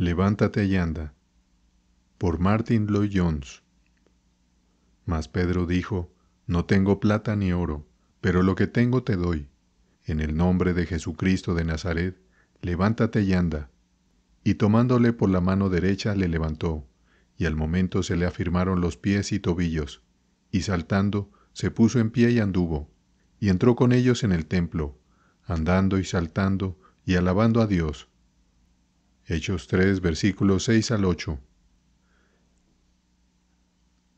Levántate y anda, por Martin Lloyd Jones. Mas Pedro dijo, No tengo plata ni oro, pero lo que tengo te doy. En el nombre de Jesucristo de Nazaret, levántate y anda. Y tomándole por la mano derecha le levantó, y al momento se le afirmaron los pies y tobillos, y saltando, se puso en pie y anduvo, y entró con ellos en el templo, andando y saltando y alabando a Dios Hechos 3, versículos 6 al 8.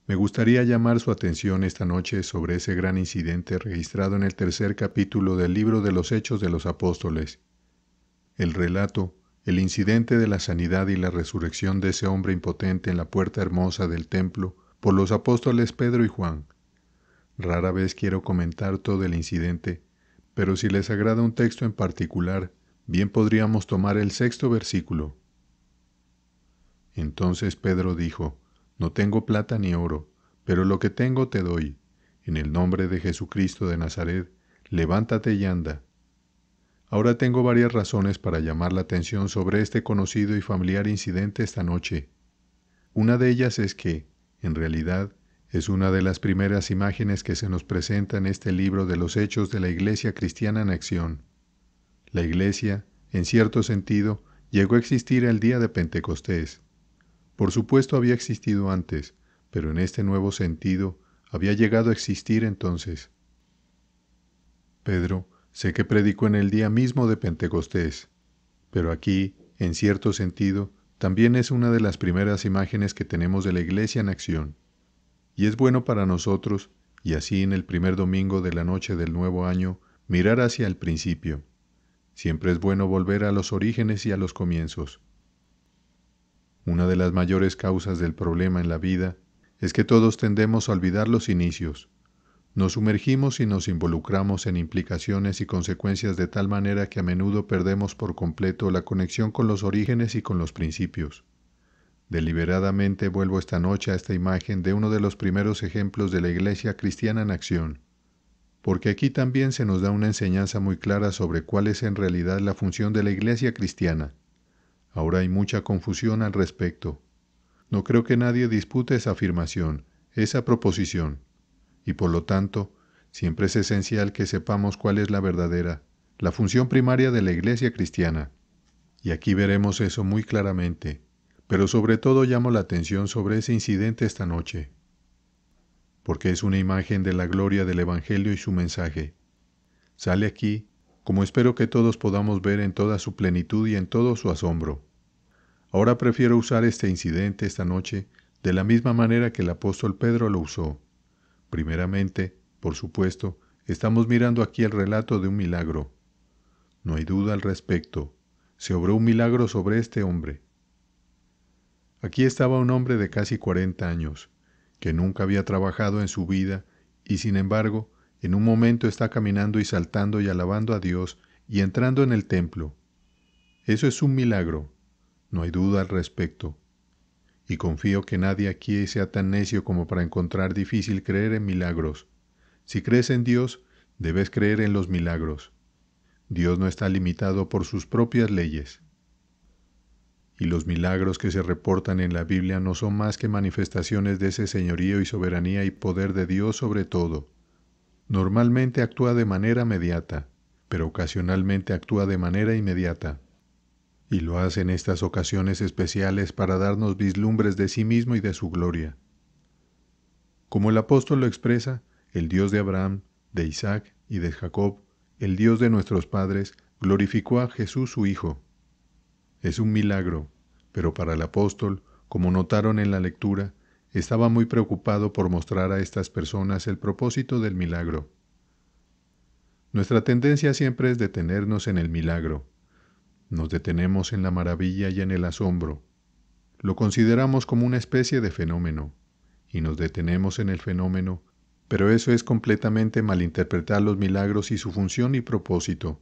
Me gustaría llamar su atención esta noche sobre ese gran incidente registrado en el tercer capítulo del libro de los Hechos de los Apóstoles. El relato, el incidente de la sanidad y la resurrección de ese hombre impotente en la puerta hermosa del templo por los apóstoles Pedro y Juan. Rara vez quiero comentar todo el incidente, pero si les agrada un texto en particular, Bien podríamos tomar el sexto versículo. Entonces Pedro dijo, No tengo plata ni oro, pero lo que tengo te doy. En el nombre de Jesucristo de Nazaret, levántate y anda. Ahora tengo varias razones para llamar la atención sobre este conocido y familiar incidente esta noche. Una de ellas es que, en realidad, es una de las primeras imágenes que se nos presenta en este libro de los hechos de la Iglesia cristiana en acción. La Iglesia, en cierto sentido, llegó a existir el día de Pentecostés. Por supuesto había existido antes, pero en este nuevo sentido había llegado a existir entonces. Pedro sé que predicó en el día mismo de Pentecostés, pero aquí, en cierto sentido, también es una de las primeras imágenes que tenemos de la Iglesia en acción. Y es bueno para nosotros, y así en el primer domingo de la noche del nuevo año, mirar hacia el principio. Siempre es bueno volver a los orígenes y a los comienzos. Una de las mayores causas del problema en la vida es que todos tendemos a olvidar los inicios. Nos sumergimos y nos involucramos en implicaciones y consecuencias de tal manera que a menudo perdemos por completo la conexión con los orígenes y con los principios. Deliberadamente vuelvo esta noche a esta imagen de uno de los primeros ejemplos de la Iglesia cristiana en acción porque aquí también se nos da una enseñanza muy clara sobre cuál es en realidad la función de la Iglesia cristiana. Ahora hay mucha confusión al respecto. No creo que nadie dispute esa afirmación, esa proposición, y por lo tanto, siempre es esencial que sepamos cuál es la verdadera, la función primaria de la Iglesia cristiana. Y aquí veremos eso muy claramente, pero sobre todo llamo la atención sobre ese incidente esta noche porque es una imagen de la gloria del Evangelio y su mensaje. Sale aquí, como espero que todos podamos ver en toda su plenitud y en todo su asombro. Ahora prefiero usar este incidente esta noche de la misma manera que el apóstol Pedro lo usó. Primeramente, por supuesto, estamos mirando aquí el relato de un milagro. No hay duda al respecto. Se obró un milagro sobre este hombre. Aquí estaba un hombre de casi cuarenta años, que nunca había trabajado en su vida y sin embargo en un momento está caminando y saltando y alabando a Dios y entrando en el templo. Eso es un milagro, no hay duda al respecto. Y confío que nadie aquí sea tan necio como para encontrar difícil creer en milagros. Si crees en Dios, debes creer en los milagros. Dios no está limitado por sus propias leyes y los milagros que se reportan en la Biblia no son más que manifestaciones de ese señorío y soberanía y poder de Dios sobre todo. Normalmente actúa de manera mediata, pero ocasionalmente actúa de manera inmediata. Y lo hace en estas ocasiones especiales para darnos vislumbres de sí mismo y de su gloria. Como el apóstol lo expresa, el Dios de Abraham, de Isaac y de Jacob, el Dios de nuestros padres, glorificó a Jesús su Hijo es un milagro, pero para el apóstol, como notaron en la lectura, estaba muy preocupado por mostrar a estas personas el propósito del milagro. Nuestra tendencia siempre es detenernos en el milagro. Nos detenemos en la maravilla y en el asombro. Lo consideramos como una especie de fenómeno, y nos detenemos en el fenómeno, pero eso es completamente malinterpretar los milagros y su función y propósito.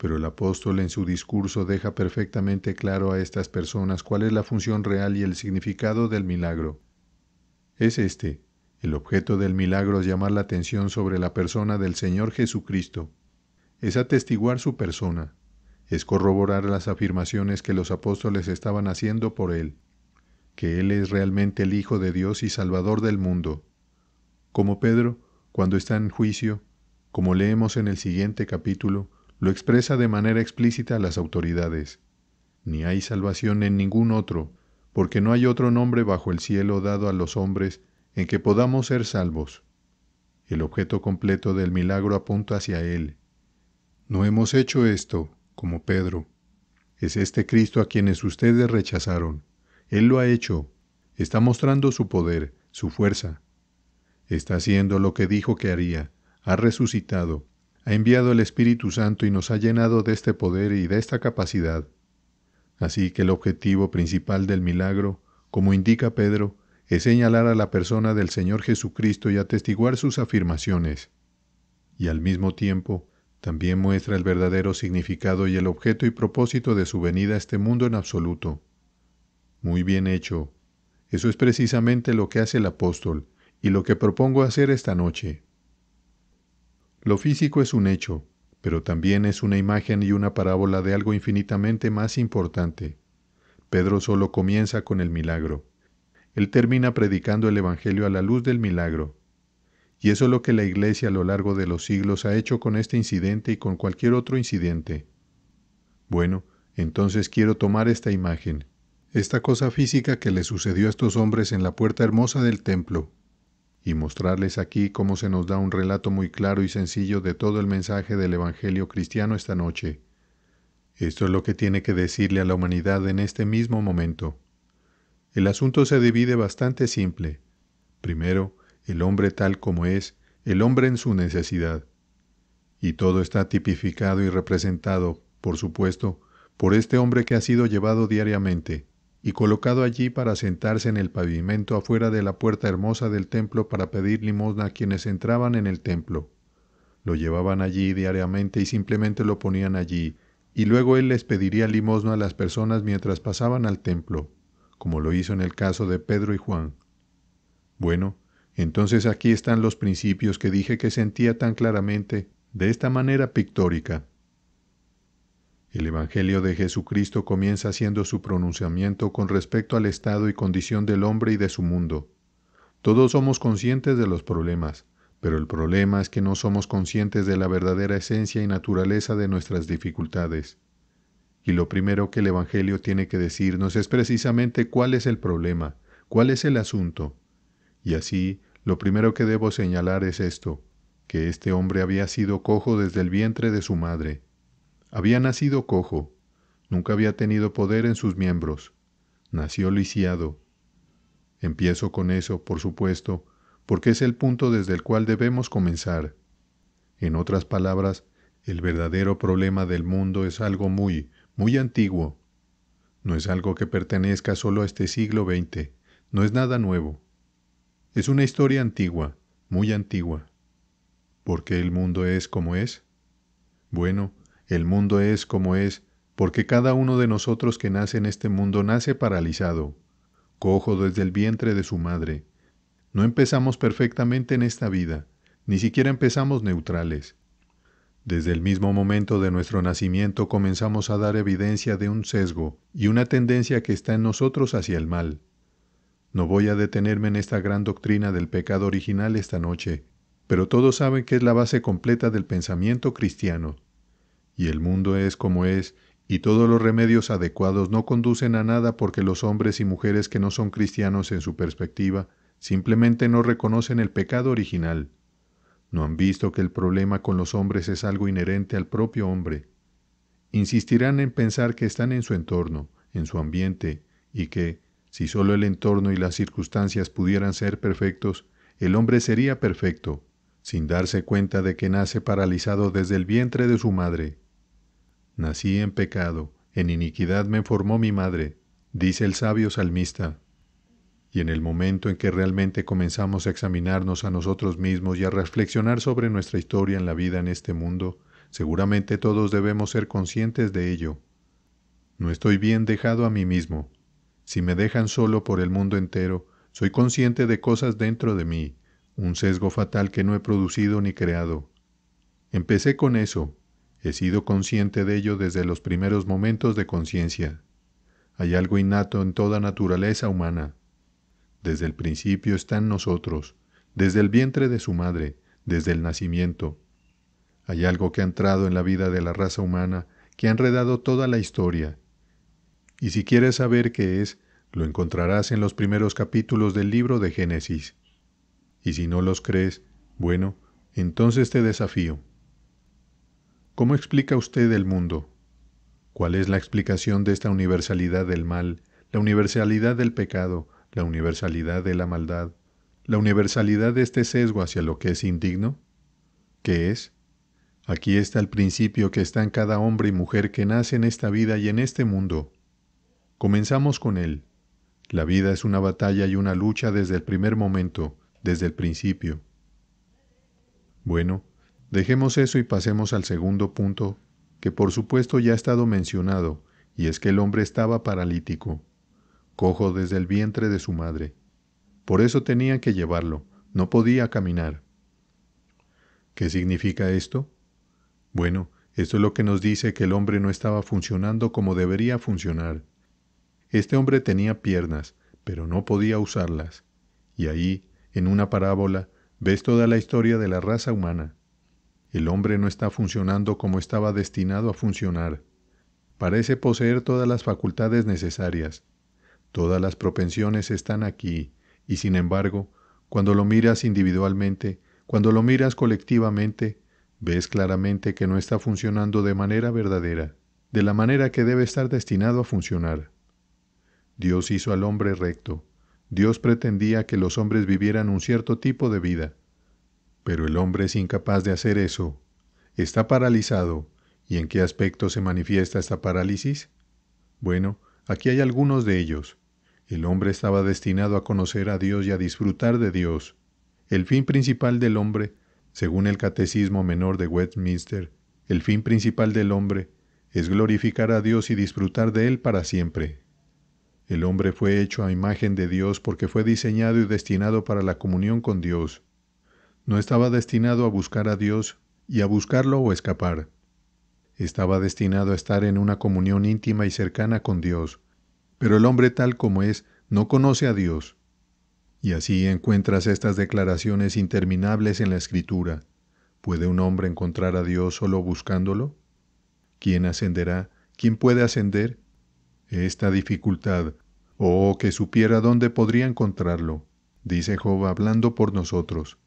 Pero el apóstol en su discurso deja perfectamente claro a estas personas cuál es la función real y el significado del milagro. Es este, el objeto del milagro es llamar la atención sobre la persona del Señor Jesucristo. Es atestiguar su persona. Es corroborar las afirmaciones que los apóstoles estaban haciendo por Él. Que Él es realmente el Hijo de Dios y Salvador del mundo. Como Pedro, cuando está en juicio, como leemos en el siguiente capítulo, lo expresa de manera explícita a las autoridades. Ni hay salvación en ningún otro, porque no hay otro nombre bajo el cielo dado a los hombres en que podamos ser salvos. El objeto completo del milagro apunta hacia Él. No hemos hecho esto, como Pedro. Es este Cristo a quienes ustedes rechazaron. Él lo ha hecho. Está mostrando su poder, su fuerza. Está haciendo lo que dijo que haría. Ha resucitado ha enviado el Espíritu Santo y nos ha llenado de este poder y de esta capacidad. Así que el objetivo principal del milagro, como indica Pedro, es señalar a la persona del Señor Jesucristo y atestiguar sus afirmaciones. Y al mismo tiempo, también muestra el verdadero significado y el objeto y propósito de su venida a este mundo en absoluto. Muy bien hecho. Eso es precisamente lo que hace el apóstol y lo que propongo hacer esta noche. Lo físico es un hecho, pero también es una imagen y una parábola de algo infinitamente más importante. Pedro solo comienza con el milagro. Él termina predicando el Evangelio a la luz del milagro. Y eso es lo que la Iglesia a lo largo de los siglos ha hecho con este incidente y con cualquier otro incidente. Bueno, entonces quiero tomar esta imagen, esta cosa física que le sucedió a estos hombres en la puerta hermosa del templo, y mostrarles aquí cómo se nos da un relato muy claro y sencillo de todo el mensaje del Evangelio cristiano esta noche. Esto es lo que tiene que decirle a la humanidad en este mismo momento. El asunto se divide bastante simple. Primero, el hombre tal como es, el hombre en su necesidad. Y todo está tipificado y representado, por supuesto, por este hombre que ha sido llevado diariamente, y colocado allí para sentarse en el pavimento afuera de la puerta hermosa del templo para pedir limosna a quienes entraban en el templo. Lo llevaban allí diariamente y simplemente lo ponían allí, y luego él les pediría limosna a las personas mientras pasaban al templo, como lo hizo en el caso de Pedro y Juan. Bueno, entonces aquí están los principios que dije que sentía tan claramente, de esta manera pictórica. El Evangelio de Jesucristo comienza haciendo su pronunciamiento con respecto al estado y condición del hombre y de su mundo. Todos somos conscientes de los problemas, pero el problema es que no somos conscientes de la verdadera esencia y naturaleza de nuestras dificultades. Y lo primero que el Evangelio tiene que decirnos es precisamente cuál es el problema, cuál es el asunto. Y así, lo primero que debo señalar es esto, que este hombre había sido cojo desde el vientre de su madre había nacido cojo, nunca había tenido poder en sus miembros, nació lisiado. Empiezo con eso, por supuesto, porque es el punto desde el cual debemos comenzar. En otras palabras, el verdadero problema del mundo es algo muy, muy antiguo. No es algo que pertenezca solo a este siglo XX, no es nada nuevo. Es una historia antigua, muy antigua. ¿Por qué el mundo es como es? Bueno, el mundo es como es porque cada uno de nosotros que nace en este mundo nace paralizado, cojo desde el vientre de su madre. No empezamos perfectamente en esta vida, ni siquiera empezamos neutrales. Desde el mismo momento de nuestro nacimiento comenzamos a dar evidencia de un sesgo y una tendencia que está en nosotros hacia el mal. No voy a detenerme en esta gran doctrina del pecado original esta noche, pero todos saben que es la base completa del pensamiento cristiano y el mundo es como es y todos los remedios adecuados no conducen a nada porque los hombres y mujeres que no son cristianos en su perspectiva simplemente no reconocen el pecado original. No han visto que el problema con los hombres es algo inherente al propio hombre. Insistirán en pensar que están en su entorno, en su ambiente, y que, si solo el entorno y las circunstancias pudieran ser perfectos, el hombre sería perfecto, sin darse cuenta de que nace paralizado desde el vientre de su madre nací en pecado, en iniquidad me formó mi madre, dice el sabio salmista. Y en el momento en que realmente comenzamos a examinarnos a nosotros mismos y a reflexionar sobre nuestra historia en la vida en este mundo, seguramente todos debemos ser conscientes de ello. No estoy bien dejado a mí mismo. Si me dejan solo por el mundo entero, soy consciente de cosas dentro de mí, un sesgo fatal que no he producido ni creado. Empecé con eso, He sido consciente de ello desde los primeros momentos de conciencia. Hay algo innato en toda naturaleza humana. Desde el principio están nosotros, desde el vientre de su madre, desde el nacimiento. Hay algo que ha entrado en la vida de la raza humana, que ha enredado toda la historia. Y si quieres saber qué es, lo encontrarás en los primeros capítulos del libro de Génesis. Y si no los crees, bueno, entonces te desafío. ¿Cómo explica usted el mundo? ¿Cuál es la explicación de esta universalidad del mal, la universalidad del pecado, la universalidad de la maldad, la universalidad de este sesgo hacia lo que es indigno? ¿Qué es? Aquí está el principio que está en cada hombre y mujer que nace en esta vida y en este mundo. Comenzamos con él. La vida es una batalla y una lucha desde el primer momento, desde el principio. Bueno, Dejemos eso y pasemos al segundo punto, que por supuesto ya ha estado mencionado, y es que el hombre estaba paralítico, cojo desde el vientre de su madre. Por eso tenía que llevarlo, no podía caminar. ¿Qué significa esto? Bueno, esto es lo que nos dice que el hombre no estaba funcionando como debería funcionar. Este hombre tenía piernas, pero no podía usarlas. Y ahí, en una parábola, ves toda la historia de la raza humana. El hombre no está funcionando como estaba destinado a funcionar. Parece poseer todas las facultades necesarias. Todas las propensiones están aquí, y sin embargo, cuando lo miras individualmente, cuando lo miras colectivamente, ves claramente que no está funcionando de manera verdadera, de la manera que debe estar destinado a funcionar. Dios hizo al hombre recto. Dios pretendía que los hombres vivieran un cierto tipo de vida. Pero el hombre es incapaz de hacer eso. Está paralizado. ¿Y en qué aspecto se manifiesta esta parálisis? Bueno, aquí hay algunos de ellos. El hombre estaba destinado a conocer a Dios y a disfrutar de Dios. El fin principal del hombre, según el Catecismo Menor de Westminster, el fin principal del hombre es glorificar a Dios y disfrutar de Él para siempre. El hombre fue hecho a imagen de Dios porque fue diseñado y destinado para la comunión con Dios. No estaba destinado a buscar a Dios y a buscarlo o escapar. Estaba destinado a estar en una comunión íntima y cercana con Dios, pero el hombre tal como es no conoce a Dios. Y así encuentras estas declaraciones interminables en la Escritura. ¿Puede un hombre encontrar a Dios solo buscándolo? ¿Quién ascenderá? ¿Quién puede ascender? Esta dificultad, oh, que supiera dónde podría encontrarlo, dice Job hablando por nosotros.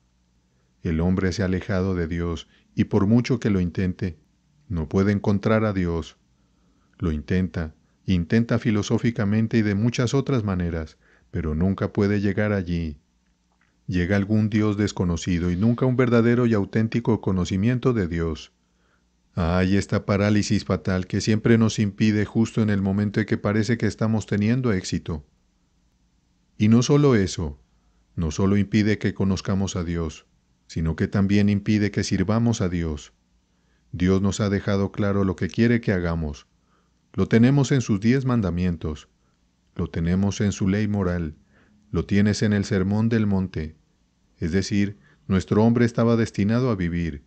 El hombre se ha alejado de Dios y por mucho que lo intente, no puede encontrar a Dios. Lo intenta, intenta filosóficamente y de muchas otras maneras, pero nunca puede llegar allí. Llega algún Dios desconocido y nunca un verdadero y auténtico conocimiento de Dios. Ah, hay esta parálisis fatal que siempre nos impide justo en el momento en que parece que estamos teniendo éxito. Y no solo eso, no solo impide que conozcamos a Dios, sino que también impide que sirvamos a Dios. Dios nos ha dejado claro lo que quiere que hagamos. Lo tenemos en sus diez mandamientos, lo tenemos en su ley moral, lo tienes en el sermón del monte. Es decir, nuestro hombre estaba destinado a vivir,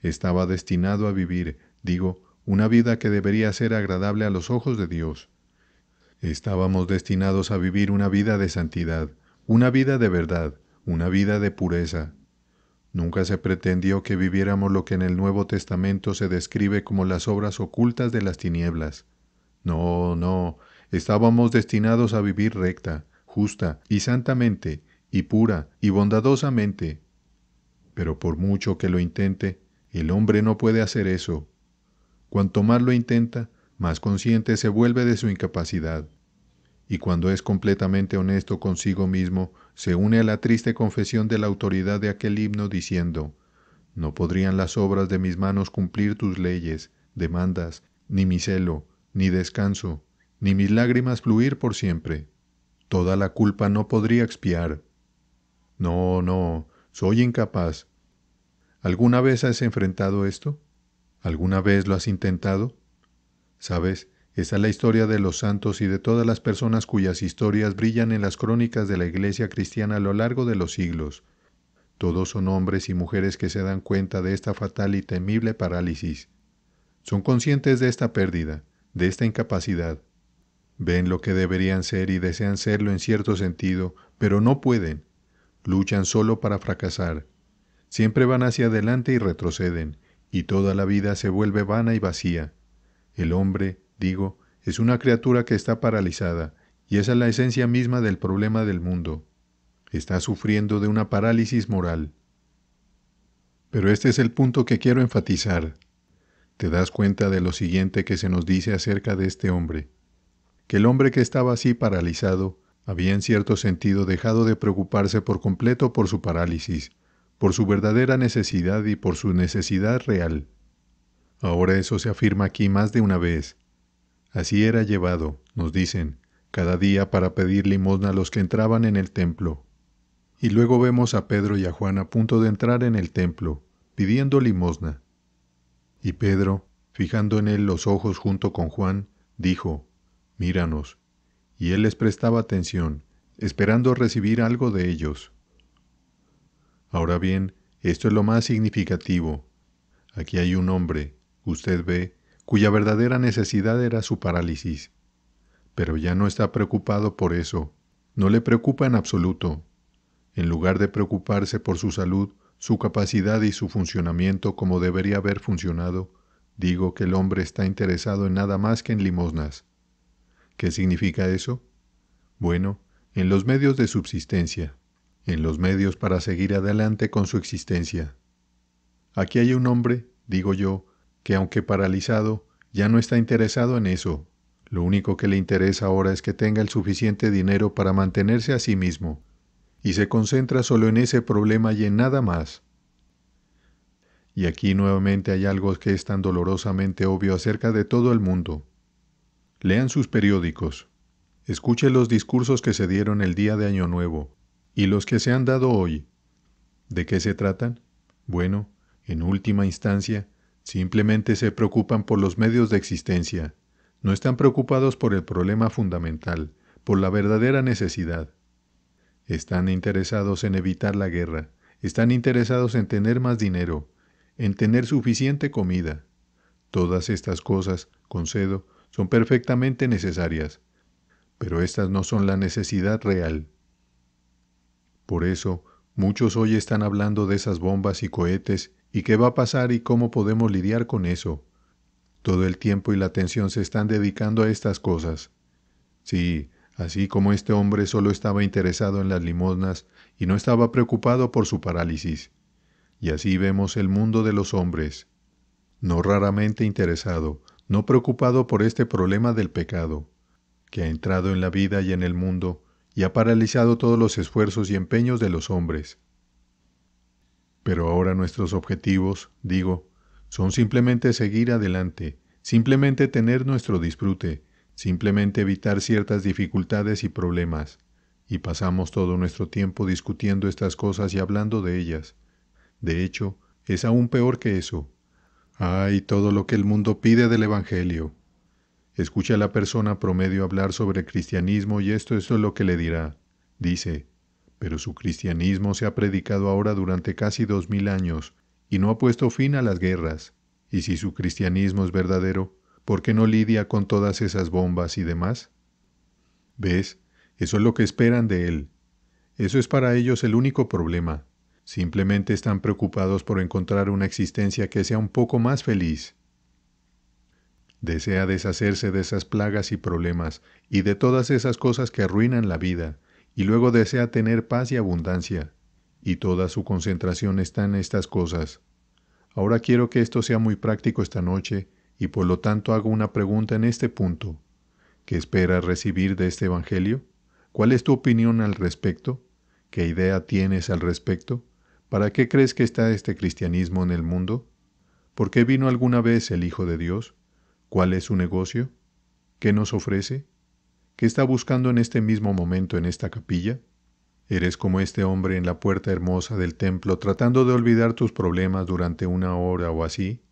estaba destinado a vivir, digo, una vida que debería ser agradable a los ojos de Dios. Estábamos destinados a vivir una vida de santidad, una vida de verdad, una vida de pureza, Nunca se pretendió que viviéramos lo que en el Nuevo Testamento se describe como las obras ocultas de las tinieblas. No, no, estábamos destinados a vivir recta, justa y santamente, y pura y bondadosamente. Pero por mucho que lo intente, el hombre no puede hacer eso. Cuanto más lo intenta, más consciente se vuelve de su incapacidad, y cuando es completamente honesto consigo mismo se une a la triste confesión de la autoridad de aquel himno diciendo no podrían las obras de mis manos cumplir tus leyes demandas ni mi celo ni descanso ni mis lágrimas fluir por siempre toda la culpa no podría expiar no no soy incapaz alguna vez has enfrentado esto alguna vez lo has intentado sabes esta es la historia de los santos y de todas las personas cuyas historias brillan en las crónicas de la Iglesia cristiana a lo largo de los siglos. Todos son hombres y mujeres que se dan cuenta de esta fatal y temible parálisis. Son conscientes de esta pérdida, de esta incapacidad. Ven lo que deberían ser y desean serlo en cierto sentido, pero no pueden. Luchan solo para fracasar. Siempre van hacia adelante y retroceden, y toda la vida se vuelve vana y vacía. El hombre, digo es una criatura que está paralizada y esa es la esencia misma del problema del mundo está sufriendo de una parálisis moral pero este es el punto que quiero enfatizar te das cuenta de lo siguiente que se nos dice acerca de este hombre que el hombre que estaba así paralizado había en cierto sentido dejado de preocuparse por completo por su parálisis, por su verdadera necesidad y por su necesidad real. Ahora eso se afirma aquí más de una vez, Así era llevado, nos dicen, cada día para pedir limosna a los que entraban en el templo. Y luego vemos a Pedro y a Juan a punto de entrar en el templo, pidiendo limosna. Y Pedro, fijando en él los ojos junto con Juan, dijo, Míranos. Y él les prestaba atención, esperando recibir algo de ellos. Ahora bien, esto es lo más significativo. Aquí hay un hombre, usted ve, cuya verdadera necesidad era su parálisis. Pero ya no está preocupado por eso, no le preocupa en absoluto. En lugar de preocuparse por su salud, su capacidad y su funcionamiento como debería haber funcionado, digo que el hombre está interesado en nada más que en limosnas. ¿Qué significa eso? Bueno, en los medios de subsistencia, en los medios para seguir adelante con su existencia. Aquí hay un hombre, digo yo, que aunque paralizado, ya no está interesado en eso. Lo único que le interesa ahora es que tenga el suficiente dinero para mantenerse a sí mismo, y se concentra solo en ese problema y en nada más. Y aquí nuevamente hay algo que es tan dolorosamente obvio acerca de todo el mundo. Lean sus periódicos, escuche los discursos que se dieron el día de Año Nuevo y los que se han dado hoy. ¿De qué se tratan? Bueno, en última instancia, Simplemente se preocupan por los medios de existencia. No están preocupados por el problema fundamental, por la verdadera necesidad. Están interesados en evitar la guerra, están interesados en tener más dinero, en tener suficiente comida. Todas estas cosas, concedo, son perfectamente necesarias, pero estas no son la necesidad real. Por eso, muchos hoy están hablando de esas bombas y cohetes y qué va a pasar y cómo podemos lidiar con eso. Todo el tiempo y la atención se están dedicando a estas cosas. Sí, así como este hombre solo estaba interesado en las limosnas y no estaba preocupado por su parálisis. Y así vemos el mundo de los hombres. No raramente interesado, no preocupado por este problema del pecado, que ha entrado en la vida y en el mundo y ha paralizado todos los esfuerzos y empeños de los hombres. Pero ahora nuestros objetivos, digo, son simplemente seguir adelante, simplemente tener nuestro disfrute, simplemente evitar ciertas dificultades y problemas. Y pasamos todo nuestro tiempo discutiendo estas cosas y hablando de ellas. De hecho, es aún peor que eso. Ay, todo lo que el mundo pide del Evangelio. Escucha a la persona promedio hablar sobre cristianismo y esto, esto es lo que le dirá. Dice, pero su cristianismo se ha predicado ahora durante casi dos mil años y no ha puesto fin a las guerras. Y si su cristianismo es verdadero, ¿por qué no lidia con todas esas bombas y demás? ¿Ves? Eso es lo que esperan de él. Eso es para ellos el único problema. Simplemente están preocupados por encontrar una existencia que sea un poco más feliz. Desea deshacerse de esas plagas y problemas y de todas esas cosas que arruinan la vida, y luego desea tener paz y abundancia, y toda su concentración está en estas cosas. Ahora quiero que esto sea muy práctico esta noche, y por lo tanto hago una pregunta en este punto. ¿Qué esperas recibir de este Evangelio? ¿Cuál es tu opinión al respecto? ¿Qué idea tienes al respecto? ¿Para qué crees que está este cristianismo en el mundo? ¿Por qué vino alguna vez el Hijo de Dios? ¿Cuál es su negocio? ¿Qué nos ofrece? ¿Qué está buscando en este mismo momento en esta capilla? Eres como este hombre en la puerta hermosa del templo tratando de olvidar tus problemas durante una hora o así.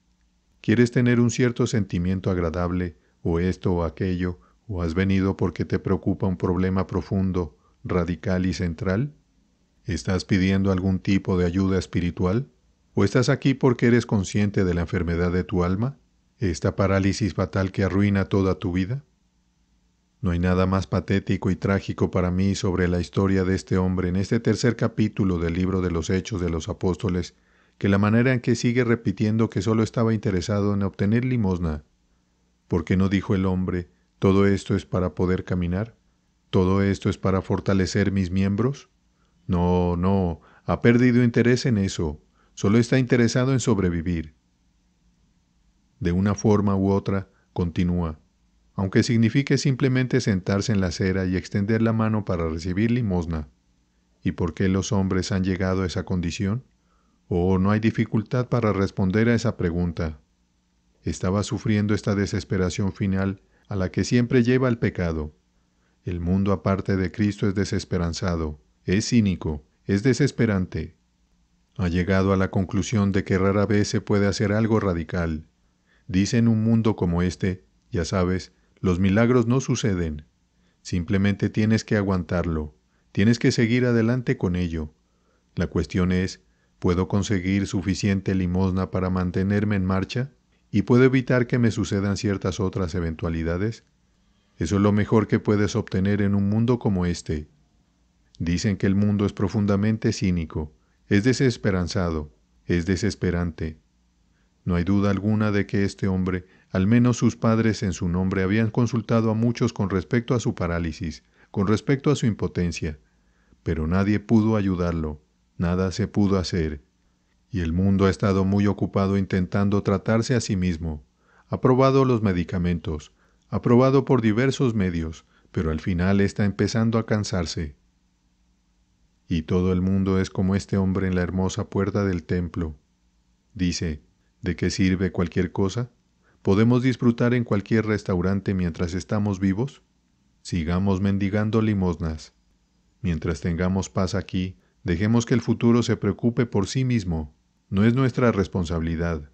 ¿Quieres tener un cierto sentimiento agradable o esto o aquello o has venido porque te preocupa un problema profundo, radical y central? ¿Estás pidiendo algún tipo de ayuda espiritual? ¿O estás aquí porque eres consciente de la enfermedad de tu alma? ¿Esta parálisis fatal que arruina toda tu vida? No hay nada más patético y trágico para mí sobre la historia de este hombre en este tercer capítulo del libro de los Hechos de los Apóstoles que la manera en que sigue repitiendo que solo estaba interesado en obtener limosna. ¿Por qué no dijo el hombre, todo esto es para poder caminar? ¿Todo esto es para fortalecer mis miembros? No, no, ha perdido interés en eso, solo está interesado en sobrevivir. De una forma u otra, continúa, aunque signifique simplemente sentarse en la acera y extender la mano para recibir limosna. ¿Y por qué los hombres han llegado a esa condición? Oh, no hay dificultad para responder a esa pregunta. Estaba sufriendo esta desesperación final a la que siempre lleva el pecado. El mundo aparte de Cristo es desesperanzado, es cínico, es desesperante. Ha llegado a la conclusión de que rara vez se puede hacer algo radical. Dice en un mundo como este, ya sabes, los milagros no suceden. Simplemente tienes que aguantarlo. Tienes que seguir adelante con ello. La cuestión es, ¿puedo conseguir suficiente limosna para mantenerme en marcha? ¿Y puedo evitar que me sucedan ciertas otras eventualidades? Eso es lo mejor que puedes obtener en un mundo como este. Dicen que el mundo es profundamente cínico, es desesperanzado, es desesperante. No hay duda alguna de que este hombre al menos sus padres en su nombre habían consultado a muchos con respecto a su parálisis con respecto a su impotencia pero nadie pudo ayudarlo nada se pudo hacer y el mundo ha estado muy ocupado intentando tratarse a sí mismo ha probado los medicamentos ha probado por diversos medios pero al final está empezando a cansarse y todo el mundo es como este hombre en la hermosa puerta del templo dice ¿de qué sirve cualquier cosa? ¿Podemos disfrutar en cualquier restaurante mientras estamos vivos? Sigamos mendigando limosnas. Mientras tengamos paz aquí, dejemos que el futuro se preocupe por sí mismo. No es nuestra responsabilidad.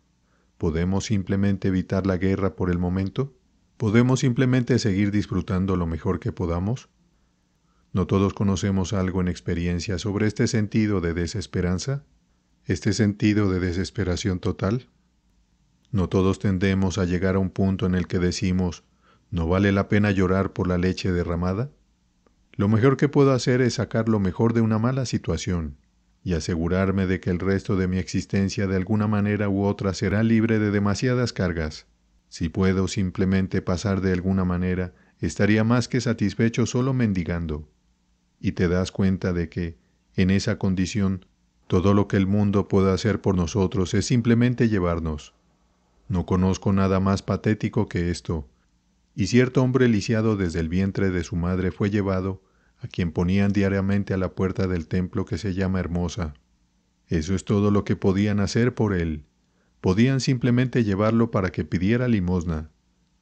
¿Podemos simplemente evitar la guerra por el momento? ¿Podemos simplemente seguir disfrutando lo mejor que podamos? ¿No todos conocemos algo en experiencia sobre este sentido de desesperanza? ¿Este sentido de desesperación total? No todos tendemos a llegar a un punto en el que decimos, ¿no vale la pena llorar por la leche derramada? Lo mejor que puedo hacer es sacar lo mejor de una mala situación y asegurarme de que el resto de mi existencia de alguna manera u otra será libre de demasiadas cargas. Si puedo simplemente pasar de alguna manera, estaría más que satisfecho solo mendigando. Y te das cuenta de que, en esa condición, todo lo que el mundo pueda hacer por nosotros es simplemente llevarnos, no conozco nada más patético que esto y cierto hombre lisiado desde el vientre de su madre fue llevado a quien ponían diariamente a la puerta del templo que se llama hermosa eso es todo lo que podían hacer por él podían simplemente llevarlo para que pidiera limosna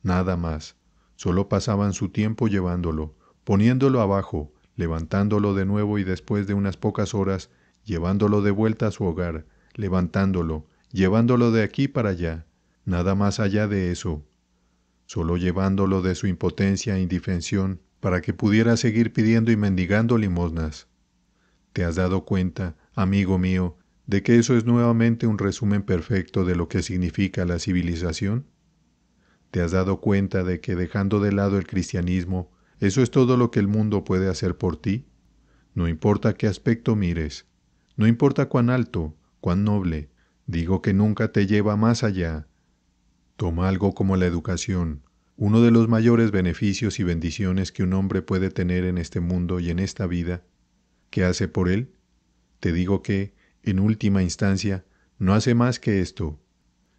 nada más Solo pasaban su tiempo llevándolo poniéndolo abajo levantándolo de nuevo y después de unas pocas horas llevándolo de vuelta a su hogar levantándolo llevándolo de aquí para allá nada más allá de eso, solo llevándolo de su impotencia e indifensión para que pudiera seguir pidiendo y mendigando limosnas. ¿Te has dado cuenta, amigo mío, de que eso es nuevamente un resumen perfecto de lo que significa la civilización? ¿Te has dado cuenta de que dejando de lado el cristianismo, eso es todo lo que el mundo puede hacer por ti? No importa qué aspecto mires, no importa cuán alto, cuán noble, digo que nunca te lleva más allá, Toma algo como la educación, uno de los mayores beneficios y bendiciones que un hombre puede tener en este mundo y en esta vida. ¿Qué hace por él? Te digo que, en última instancia, no hace más que esto.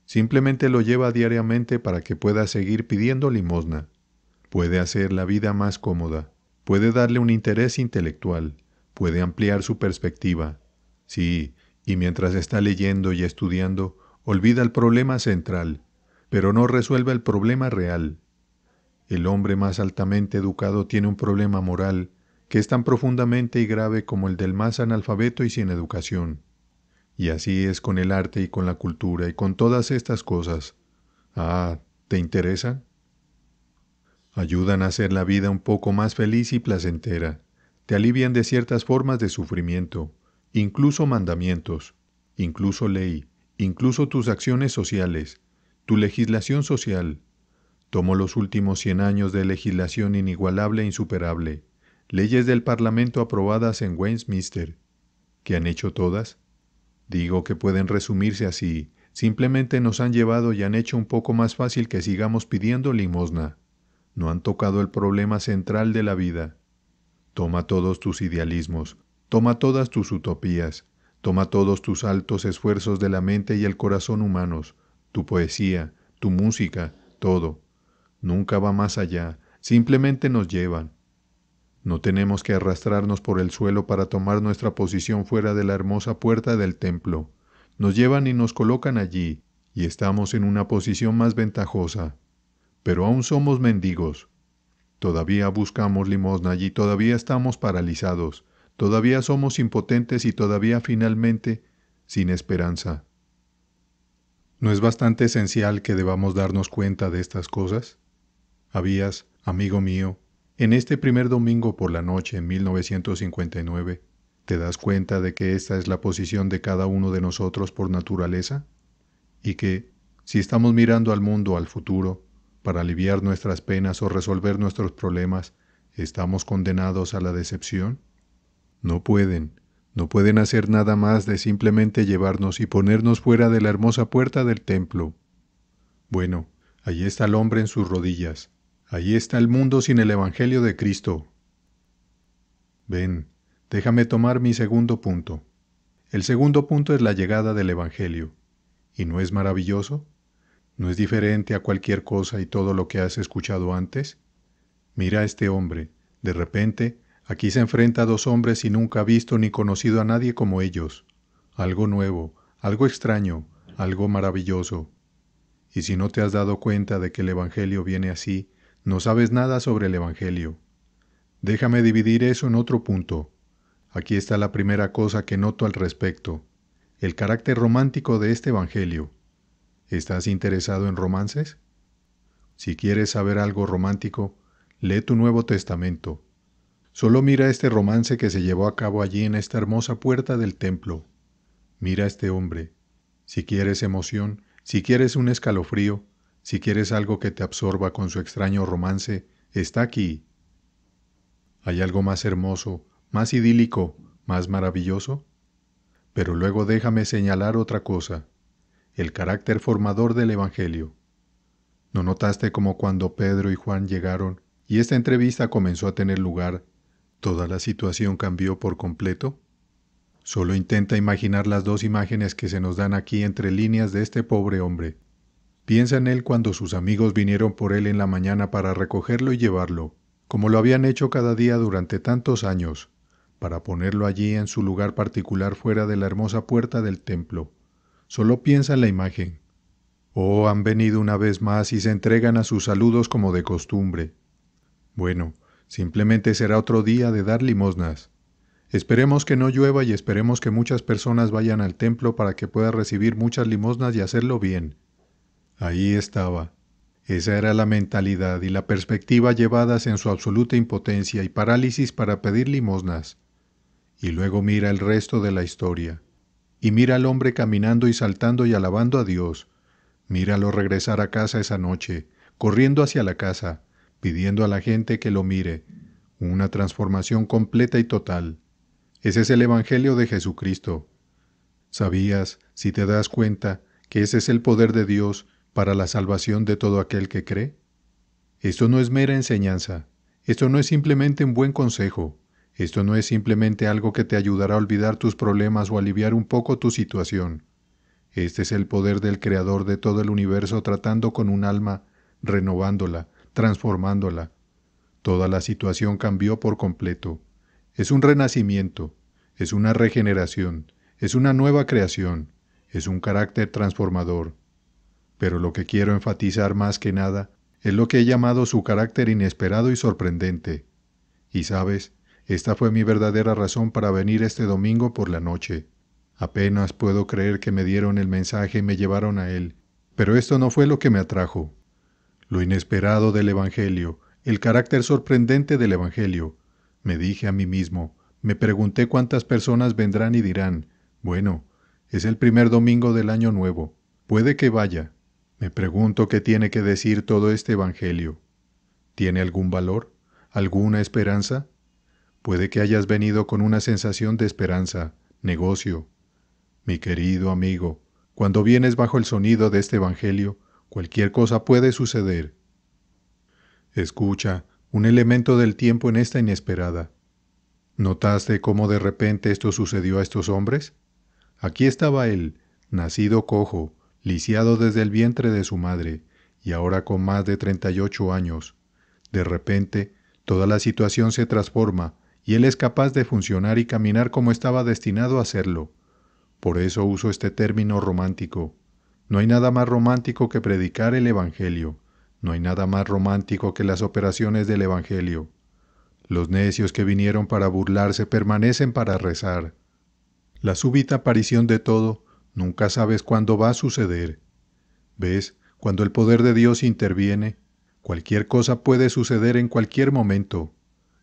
Simplemente lo lleva diariamente para que pueda seguir pidiendo limosna. Puede hacer la vida más cómoda, puede darle un interés intelectual, puede ampliar su perspectiva. Sí, y mientras está leyendo y estudiando, olvida el problema central, pero no resuelve el problema real. El hombre más altamente educado tiene un problema moral que es tan profundamente y grave como el del más analfabeto y sin educación. Y así es con el arte y con la cultura y con todas estas cosas. Ah, ¿te interesa? Ayudan a hacer la vida un poco más feliz y placentera. Te alivian de ciertas formas de sufrimiento, incluso mandamientos, incluso ley, incluso tus acciones sociales, tu legislación social Tomo los últimos 100 años de legislación inigualable e insuperable, leyes del Parlamento aprobadas en Westminster. ¿Qué han hecho todas? Digo que pueden resumirse así, simplemente nos han llevado y han hecho un poco más fácil que sigamos pidiendo limosna. No han tocado el problema central de la vida. Toma todos tus idealismos, toma todas tus utopías, toma todos tus altos esfuerzos de la mente y el corazón humanos, tu poesía, tu música, todo. Nunca va más allá, simplemente nos llevan. No tenemos que arrastrarnos por el suelo para tomar nuestra posición fuera de la hermosa puerta del templo. Nos llevan y nos colocan allí, y estamos en una posición más ventajosa. Pero aún somos mendigos. Todavía buscamos limosna y todavía estamos paralizados, todavía somos impotentes y todavía finalmente sin esperanza. ¿No es bastante esencial que debamos darnos cuenta de estas cosas? Habías, amigo mío, en este primer domingo por la noche en 1959, ¿te das cuenta de que esta es la posición de cada uno de nosotros por naturaleza? Y que, si estamos mirando al mundo, al futuro, para aliviar nuestras penas o resolver nuestros problemas, ¿estamos condenados a la decepción? No pueden, no pueden hacer nada más de simplemente llevarnos y ponernos fuera de la hermosa puerta del templo. Bueno, ahí está el hombre en sus rodillas. Ahí está el mundo sin el Evangelio de Cristo. Ven, déjame tomar mi segundo punto. El segundo punto es la llegada del Evangelio. ¿Y no es maravilloso? ¿No es diferente a cualquier cosa y todo lo que has escuchado antes? Mira a este hombre, de repente, Aquí se enfrenta a dos hombres y nunca ha visto ni conocido a nadie como ellos. Algo nuevo, algo extraño, algo maravilloso. Y si no te has dado cuenta de que el Evangelio viene así, no sabes nada sobre el Evangelio. Déjame dividir eso en otro punto. Aquí está la primera cosa que noto al respecto, el carácter romántico de este Evangelio. ¿Estás interesado en romances? Si quieres saber algo romántico, lee tu Nuevo Testamento. Solo mira este romance que se llevó a cabo allí en esta hermosa puerta del templo. Mira este hombre. Si quieres emoción, si quieres un escalofrío, si quieres algo que te absorba con su extraño romance, está aquí. ¿Hay algo más hermoso, más idílico, más maravilloso? Pero luego déjame señalar otra cosa, el carácter formador del Evangelio. ¿No notaste como cuando Pedro y Juan llegaron y esta entrevista comenzó a tener lugar, ¿Toda la situación cambió por completo? Solo intenta imaginar las dos imágenes que se nos dan aquí entre líneas de este pobre hombre. Piensa en él cuando sus amigos vinieron por él en la mañana para recogerlo y llevarlo, como lo habían hecho cada día durante tantos años, para ponerlo allí en su lugar particular fuera de la hermosa puerta del templo. Solo piensa en la imagen. Oh, han venido una vez más y se entregan a sus saludos como de costumbre. Bueno, Simplemente será otro día de dar limosnas. Esperemos que no llueva y esperemos que muchas personas vayan al templo para que pueda recibir muchas limosnas y hacerlo bien. Ahí estaba. Esa era la mentalidad y la perspectiva llevadas en su absoluta impotencia y parálisis para pedir limosnas. Y luego mira el resto de la historia. Y mira al hombre caminando y saltando y alabando a Dios. Míralo regresar a casa esa noche, corriendo hacia la casa, pidiendo a la gente que lo mire, una transformación completa y total. Ese es el Evangelio de Jesucristo. Sabías, si te das cuenta, que ese es el poder de Dios para la salvación de todo aquel que cree. Esto no es mera enseñanza, esto no es simplemente un buen consejo, esto no es simplemente algo que te ayudará a olvidar tus problemas o aliviar un poco tu situación. Este es el poder del Creador de todo el universo tratando con un alma, renovándola, transformándola. Toda la situación cambió por completo. Es un renacimiento, es una regeneración, es una nueva creación, es un carácter transformador. Pero lo que quiero enfatizar más que nada es lo que he llamado su carácter inesperado y sorprendente. Y sabes, esta fue mi verdadera razón para venir este domingo por la noche. Apenas puedo creer que me dieron el mensaje y me llevaron a él, pero esto no fue lo que me atrajo. Lo inesperado del Evangelio, el carácter sorprendente del Evangelio. Me dije a mí mismo, me pregunté cuántas personas vendrán y dirán, bueno, es el primer domingo del año nuevo, puede que vaya. Me pregunto qué tiene que decir todo este Evangelio. ¿Tiene algún valor? ¿Alguna esperanza? Puede que hayas venido con una sensación de esperanza, negocio. Mi querido amigo, cuando vienes bajo el sonido de este Evangelio, Cualquier cosa puede suceder. Escucha, un elemento del tiempo en esta inesperada. ¿Notaste cómo de repente esto sucedió a estos hombres? Aquí estaba él, nacido cojo, lisiado desde el vientre de su madre, y ahora con más de treinta y ocho años. De repente, toda la situación se transforma y él es capaz de funcionar y caminar como estaba destinado a hacerlo. Por eso uso este término romántico. No hay nada más romántico que predicar el Evangelio. No hay nada más romántico que las operaciones del Evangelio. Los necios que vinieron para burlarse permanecen para rezar. La súbita aparición de todo, nunca sabes cuándo va a suceder. ¿Ves? Cuando el poder de Dios interviene, cualquier cosa puede suceder en cualquier momento,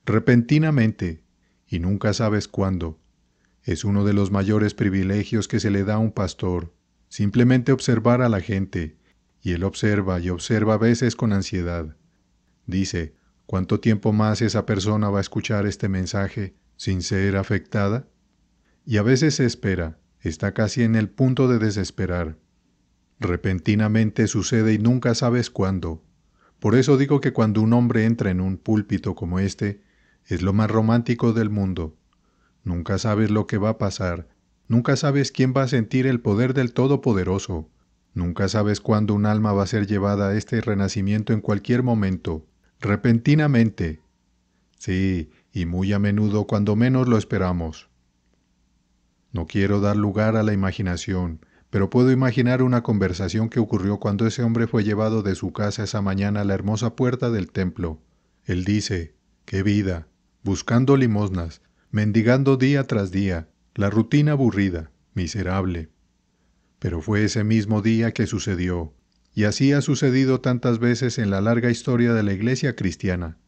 repentinamente, y nunca sabes cuándo. Es uno de los mayores privilegios que se le da a un pastor simplemente observar a la gente, y él observa y observa a veces con ansiedad. Dice, ¿cuánto tiempo más esa persona va a escuchar este mensaje sin ser afectada? Y a veces se espera, está casi en el punto de desesperar. Repentinamente sucede y nunca sabes cuándo. Por eso digo que cuando un hombre entra en un púlpito como este, es lo más romántico del mundo. Nunca sabes lo que va a pasar, Nunca sabes quién va a sentir el poder del Todopoderoso. Nunca sabes cuándo un alma va a ser llevada a este renacimiento en cualquier momento, repentinamente. Sí, y muy a menudo cuando menos lo esperamos. No quiero dar lugar a la imaginación, pero puedo imaginar una conversación que ocurrió cuando ese hombre fue llevado de su casa esa mañana a la hermosa puerta del templo. Él dice, ¡Qué vida! Buscando limosnas, mendigando día tras día, la rutina aburrida, miserable. Pero fue ese mismo día que sucedió, y así ha sucedido tantas veces en la larga historia de la Iglesia cristiana.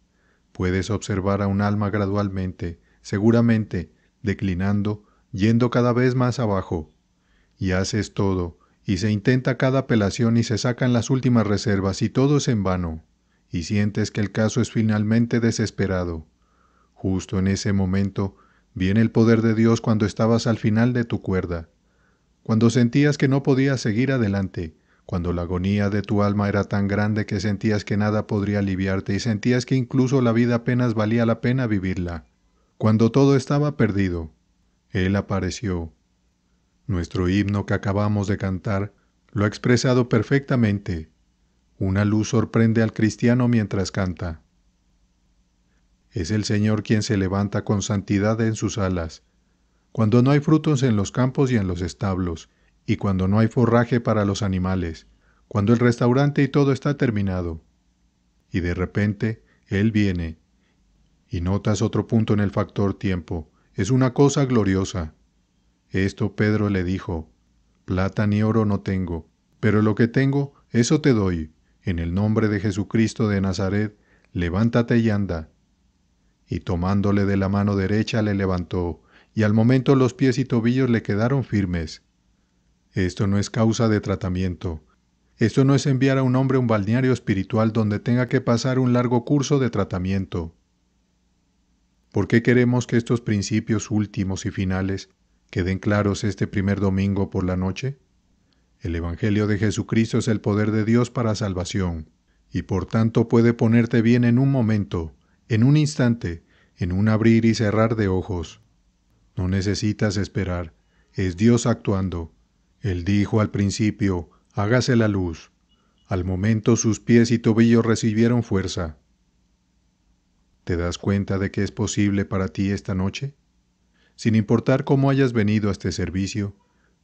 Puedes observar a un alma gradualmente, seguramente, declinando, yendo cada vez más abajo. Y haces todo, y se intenta cada apelación y se sacan las últimas reservas y todo es en vano, y sientes que el caso es finalmente desesperado. Justo en ese momento Viene el poder de Dios cuando estabas al final de tu cuerda, cuando sentías que no podías seguir adelante, cuando la agonía de tu alma era tan grande que sentías que nada podría aliviarte y sentías que incluso la vida apenas valía la pena vivirla, cuando todo estaba perdido. Él apareció. Nuestro himno que acabamos de cantar lo ha expresado perfectamente. Una luz sorprende al cristiano mientras canta. Es el Señor quien se levanta con santidad en sus alas. Cuando no hay frutos en los campos y en los establos, y cuando no hay forraje para los animales, cuando el restaurante y todo está terminado. Y de repente, Él viene. Y notas otro punto en el factor tiempo. Es una cosa gloriosa. Esto Pedro le dijo, Plata ni oro no tengo, pero lo que tengo, eso te doy. En el nombre de Jesucristo de Nazaret, levántate y anda y tomándole de la mano derecha le levantó, y al momento los pies y tobillos le quedaron firmes. Esto no es causa de tratamiento. Esto no es enviar a un hombre a un balneario espiritual donde tenga que pasar un largo curso de tratamiento. ¿Por qué queremos que estos principios últimos y finales queden claros este primer domingo por la noche? El Evangelio de Jesucristo es el poder de Dios para salvación, y por tanto puede ponerte bien en un momento, en un instante, en un abrir y cerrar de ojos. No necesitas esperar, es Dios actuando. Él dijo al principio, hágase la luz. Al momento sus pies y tobillos recibieron fuerza. ¿Te das cuenta de que es posible para ti esta noche? Sin importar cómo hayas venido a este servicio,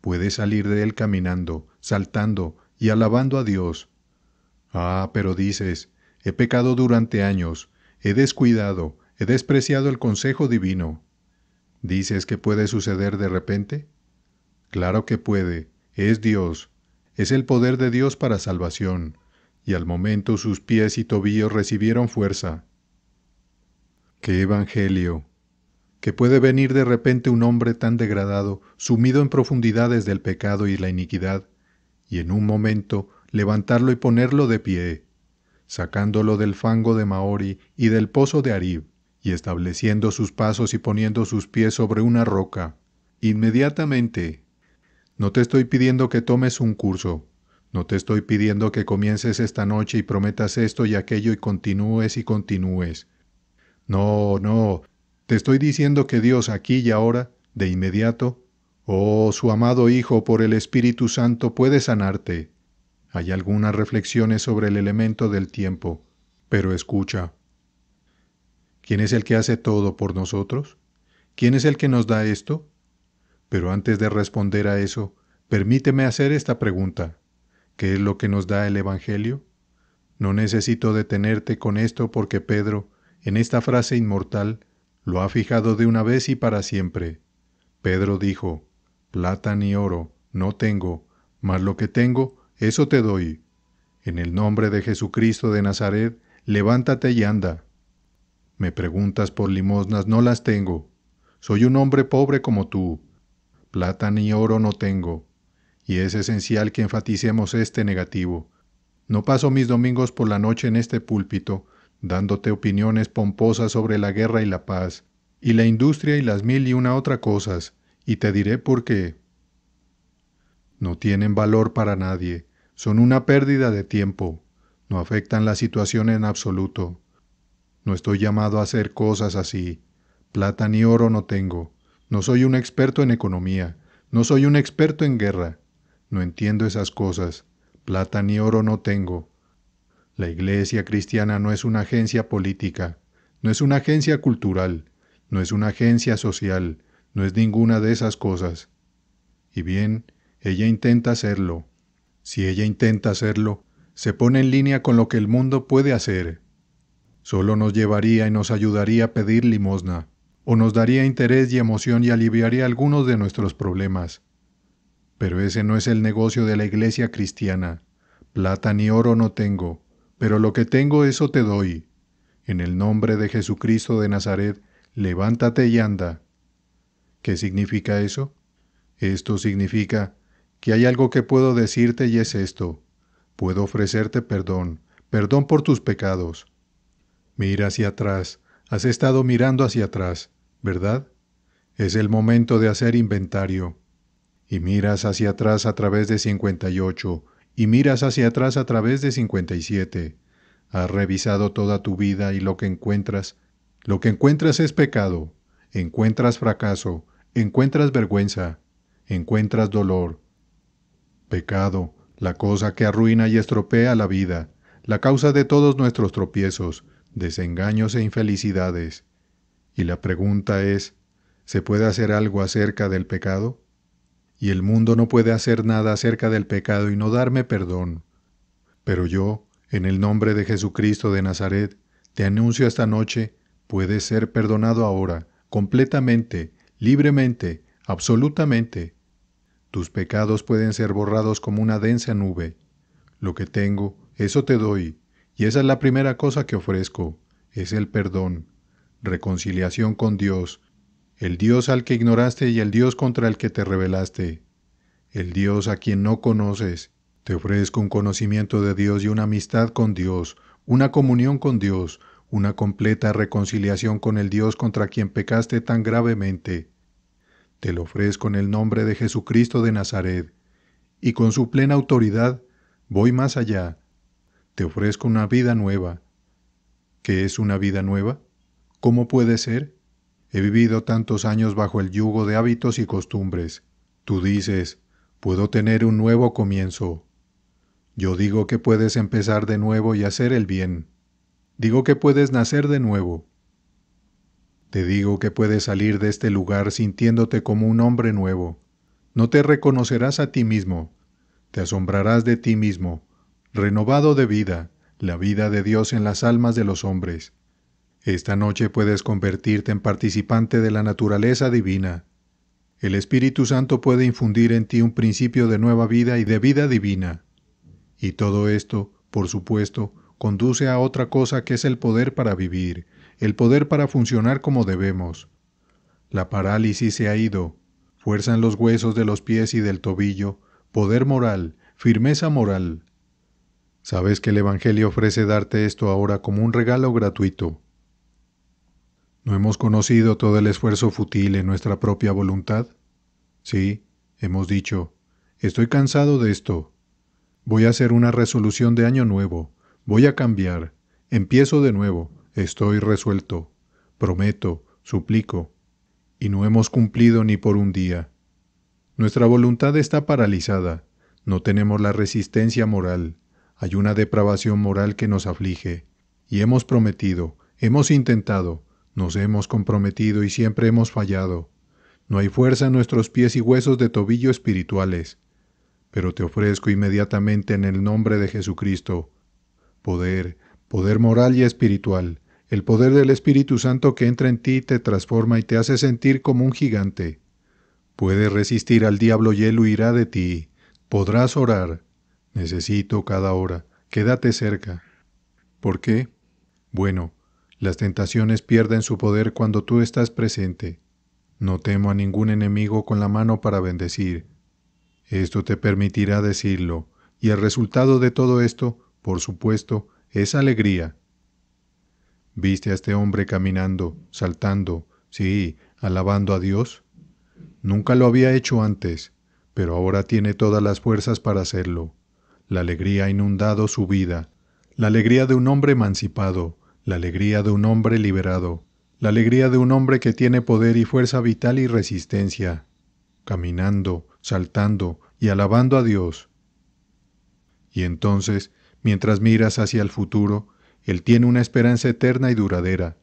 puedes salir de él caminando, saltando y alabando a Dios. Ah, pero dices, he pecado durante años, he descuidado, he despreciado el consejo divino. ¿Dices que puede suceder de repente? Claro que puede, es Dios, es el poder de Dios para salvación, y al momento sus pies y tobillos recibieron fuerza. ¡Qué evangelio! Que puede venir de repente un hombre tan degradado, sumido en profundidades del pecado y la iniquidad, y en un momento levantarlo y ponerlo de pie, sacándolo del fango de Maori y del pozo de Arib, y estableciendo sus pasos y poniendo sus pies sobre una roca. Inmediatamente. No te estoy pidiendo que tomes un curso, no te estoy pidiendo que comiences esta noche y prometas esto y aquello y continúes y continúes. No, no, te estoy diciendo que Dios aquí y ahora, de inmediato, oh su amado Hijo por el Espíritu Santo puede sanarte, hay algunas reflexiones sobre el elemento del tiempo, pero escucha. ¿Quién es el que hace todo por nosotros? ¿Quién es el que nos da esto? Pero antes de responder a eso, permíteme hacer esta pregunta. ¿Qué es lo que nos da el Evangelio? No necesito detenerte con esto porque Pedro, en esta frase inmortal, lo ha fijado de una vez y para siempre. Pedro dijo, Plata ni oro no tengo, mas lo que tengo, eso te doy. En el nombre de Jesucristo de Nazaret, levántate y anda. Me preguntas por limosnas, no las tengo. Soy un hombre pobre como tú. Plata ni oro no tengo. Y es esencial que enfaticemos este negativo. No paso mis domingos por la noche en este púlpito, dándote opiniones pomposas sobre la guerra y la paz, y la industria y las mil y una otra cosas, y te diré por qué. No tienen valor para nadie son una pérdida de tiempo, no afectan la situación en absoluto. No estoy llamado a hacer cosas así. Plata ni oro no tengo. No soy un experto en economía. No soy un experto en guerra. No entiendo esas cosas. Plata ni oro no tengo. La Iglesia cristiana no es una agencia política, no es una agencia cultural, no es una agencia social, no es ninguna de esas cosas. Y bien, ella intenta hacerlo. Si ella intenta hacerlo, se pone en línea con lo que el mundo puede hacer. Solo nos llevaría y nos ayudaría a pedir limosna, o nos daría interés y emoción y aliviaría algunos de nuestros problemas. Pero ese no es el negocio de la iglesia cristiana. Plata ni oro no tengo, pero lo que tengo eso te doy. En el nombre de Jesucristo de Nazaret, levántate y anda. ¿Qué significa eso? Esto significa hay algo que puedo decirte y es esto. Puedo ofrecerte perdón, perdón por tus pecados. Mira hacia atrás, has estado mirando hacia atrás, ¿verdad? Es el momento de hacer inventario. Y miras hacia atrás a través de 58, y miras hacia atrás a través de 57. Has revisado toda tu vida y lo que encuentras, lo que encuentras es pecado, encuentras fracaso, encuentras vergüenza, encuentras dolor, pecado, la cosa que arruina y estropea la vida, la causa de todos nuestros tropiezos, desengaños e infelicidades. Y la pregunta es, ¿se puede hacer algo acerca del pecado? Y el mundo no puede hacer nada acerca del pecado y no darme perdón. Pero yo, en el nombre de Jesucristo de Nazaret, te anuncio esta noche, puedes ser perdonado ahora, completamente, libremente, absolutamente, tus pecados pueden ser borrados como una densa nube. Lo que tengo, eso te doy, y esa es la primera cosa que ofrezco, es el perdón, reconciliación con Dios, el Dios al que ignoraste y el Dios contra el que te rebelaste, el Dios a quien no conoces. Te ofrezco un conocimiento de Dios y una amistad con Dios, una comunión con Dios, una completa reconciliación con el Dios contra quien pecaste tan gravemente. Te lo ofrezco en el nombre de Jesucristo de Nazaret, y con su plena autoridad voy más allá. Te ofrezco una vida nueva. ¿Qué es una vida nueva? ¿Cómo puede ser? He vivido tantos años bajo el yugo de hábitos y costumbres. Tú dices, puedo tener un nuevo comienzo. Yo digo que puedes empezar de nuevo y hacer el bien. Digo que puedes nacer de nuevo. Te digo que puedes salir de este lugar sintiéndote como un hombre nuevo. No te reconocerás a ti mismo, te asombrarás de ti mismo, renovado de vida, la vida de Dios en las almas de los hombres. Esta noche puedes convertirte en participante de la naturaleza divina. El Espíritu Santo puede infundir en ti un principio de nueva vida y de vida divina. Y todo esto, por supuesto, conduce a otra cosa que es el poder para vivir, el poder para funcionar como debemos. La parálisis se ha ido, fuerza en los huesos de los pies y del tobillo, poder moral, firmeza moral. Sabes que el Evangelio ofrece darte esto ahora como un regalo gratuito. ¿No hemos conocido todo el esfuerzo fútil en nuestra propia voluntad? Sí, hemos dicho, estoy cansado de esto. Voy a hacer una resolución de año nuevo, voy a cambiar, empiezo de nuevo estoy resuelto, prometo, suplico, y no hemos cumplido ni por un día. Nuestra voluntad está paralizada, no tenemos la resistencia moral, hay una depravación moral que nos aflige, y hemos prometido, hemos intentado, nos hemos comprometido y siempre hemos fallado. No hay fuerza en nuestros pies y huesos de tobillo espirituales, pero te ofrezco inmediatamente en el nombre de Jesucristo poder, poder moral y espiritual, el poder del Espíritu Santo que entra en ti te transforma y te hace sentir como un gigante. Puedes resistir al diablo y él huirá de ti. Podrás orar. Necesito cada hora. Quédate cerca. ¿Por qué? Bueno, las tentaciones pierden su poder cuando tú estás presente. No temo a ningún enemigo con la mano para bendecir. Esto te permitirá decirlo, y el resultado de todo esto, por supuesto, es alegría. ¿Viste a este hombre caminando, saltando, sí, alabando a Dios? Nunca lo había hecho antes, pero ahora tiene todas las fuerzas para hacerlo. La alegría ha inundado su vida, la alegría de un hombre emancipado, la alegría de un hombre liberado, la alegría de un hombre que tiene poder y fuerza vital y resistencia, caminando, saltando y alabando a Dios. Y entonces, mientras miras hacia el futuro, él tiene una esperanza eterna y duradera.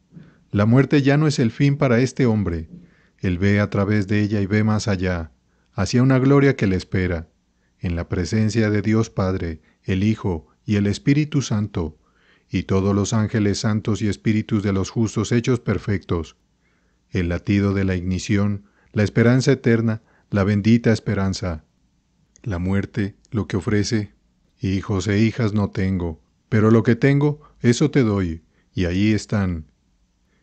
La muerte ya no es el fin para este hombre. Él ve a través de ella y ve más allá, hacia una gloria que le espera. En la presencia de Dios Padre, el Hijo y el Espíritu Santo, y todos los ángeles santos y espíritus de los justos hechos perfectos. El latido de la ignición, la esperanza eterna, la bendita esperanza. La muerte, lo que ofrece, hijos e hijas no tengo, pero lo que tengo, eso te doy, y ahí están.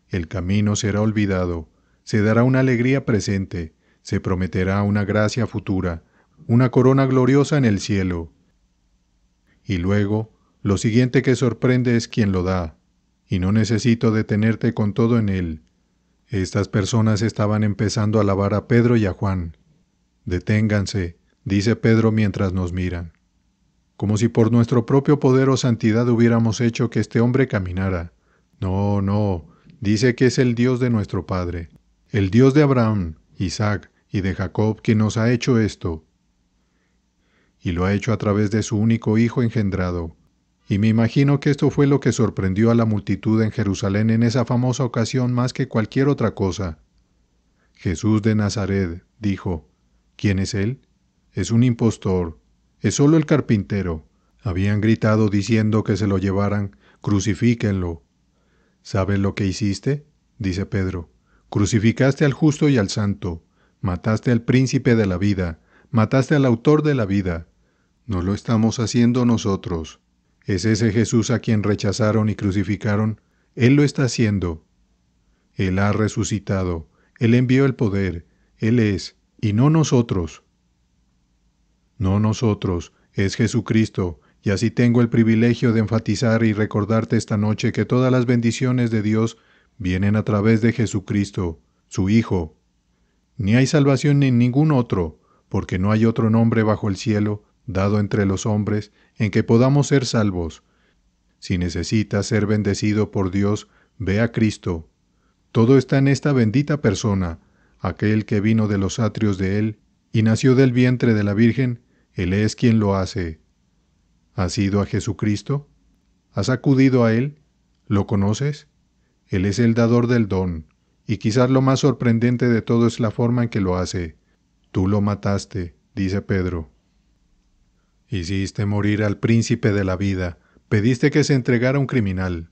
El camino será olvidado, se dará una alegría presente, se prometerá una gracia futura, una corona gloriosa en el cielo. Y luego, lo siguiente que sorprende es quien lo da, y no necesito detenerte con todo en él. Estas personas estaban empezando a alabar a Pedro y a Juan. Deténganse, dice Pedro mientras nos miran como si por nuestro propio poder o santidad hubiéramos hecho que este hombre caminara. No, no, dice que es el Dios de nuestro Padre, el Dios de Abraham, Isaac y de Jacob quien nos ha hecho esto. Y lo ha hecho a través de su único Hijo engendrado. Y me imagino que esto fue lo que sorprendió a la multitud en Jerusalén en esa famosa ocasión más que cualquier otra cosa. Jesús de Nazaret dijo, ¿quién es él? Es un impostor, es solo el carpintero. Habían gritado diciendo que se lo llevaran, crucifíquenlo. ¿Sabes lo que hiciste? dice Pedro. Crucificaste al justo y al santo, mataste al príncipe de la vida, mataste al autor de la vida. No lo estamos haciendo nosotros. Es ese Jesús a quien rechazaron y crucificaron. Él lo está haciendo. Él ha resucitado, Él envió el poder, Él es, y no nosotros no nosotros, es Jesucristo, y así tengo el privilegio de enfatizar y recordarte esta noche que todas las bendiciones de Dios vienen a través de Jesucristo, su Hijo. Ni hay salvación en ningún otro, porque no hay otro nombre bajo el cielo, dado entre los hombres, en que podamos ser salvos. Si necesitas ser bendecido por Dios, ve a Cristo. Todo está en esta bendita persona, aquel que vino de los atrios de Él, y nació del vientre de la Virgen, él es quien lo hace. ¿Has ido a Jesucristo? ¿Has acudido a Él? ¿Lo conoces? Él es el dador del don, y quizás lo más sorprendente de todo es la forma en que lo hace. Tú lo mataste, dice Pedro. Hiciste morir al príncipe de la vida, pediste que se entregara un criminal,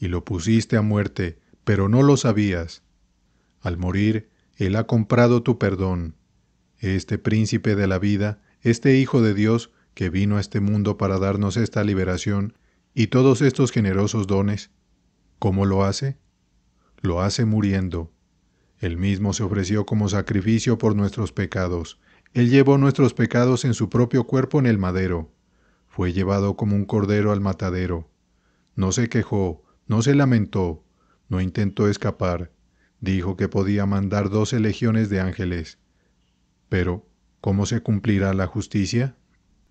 y lo pusiste a muerte, pero no lo sabías. Al morir, Él ha comprado tu perdón. Este príncipe de la vida este Hijo de Dios que vino a este mundo para darnos esta liberación y todos estos generosos dones, ¿cómo lo hace? Lo hace muriendo. Él mismo se ofreció como sacrificio por nuestros pecados. Él llevó nuestros pecados en su propio cuerpo en el madero. Fue llevado como un cordero al matadero. No se quejó, no se lamentó, no intentó escapar. Dijo que podía mandar doce legiones de ángeles. Pero, ¿Cómo se cumplirá la justicia?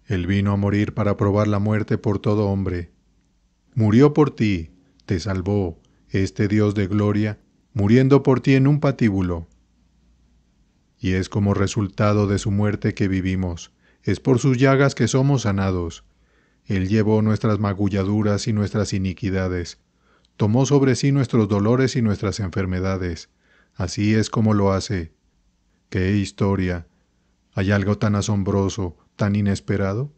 Él vino a morir para probar la muerte por todo hombre. Murió por ti, te salvó, este Dios de gloria, muriendo por ti en un patíbulo. Y es como resultado de su muerte que vivimos, es por sus llagas que somos sanados. Él llevó nuestras magulladuras y nuestras iniquidades, tomó sobre sí nuestros dolores y nuestras enfermedades. Así es como lo hace. ¡Qué historia! ¿Hay algo tan asombroso, tan inesperado?